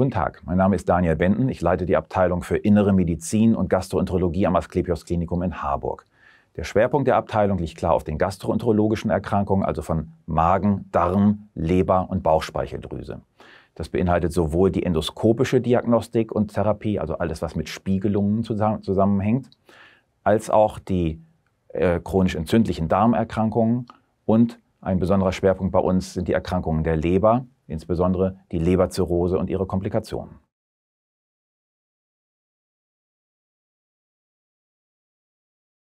Guten Tag, mein Name ist Daniel Benden. Ich leite die Abteilung für Innere Medizin und Gastroenterologie am Asklepios Klinikum in Harburg. Der Schwerpunkt der Abteilung liegt klar auf den gastroenterologischen Erkrankungen, also von Magen, Darm, Leber und Bauchspeicheldrüse. Das beinhaltet sowohl die endoskopische Diagnostik und Therapie, also alles, was mit Spiegelungen zusammenhängt, als auch die äh, chronisch entzündlichen Darmerkrankungen und ein besonderer Schwerpunkt bei uns sind die Erkrankungen der Leber insbesondere die Leberzirrhose und ihre Komplikationen.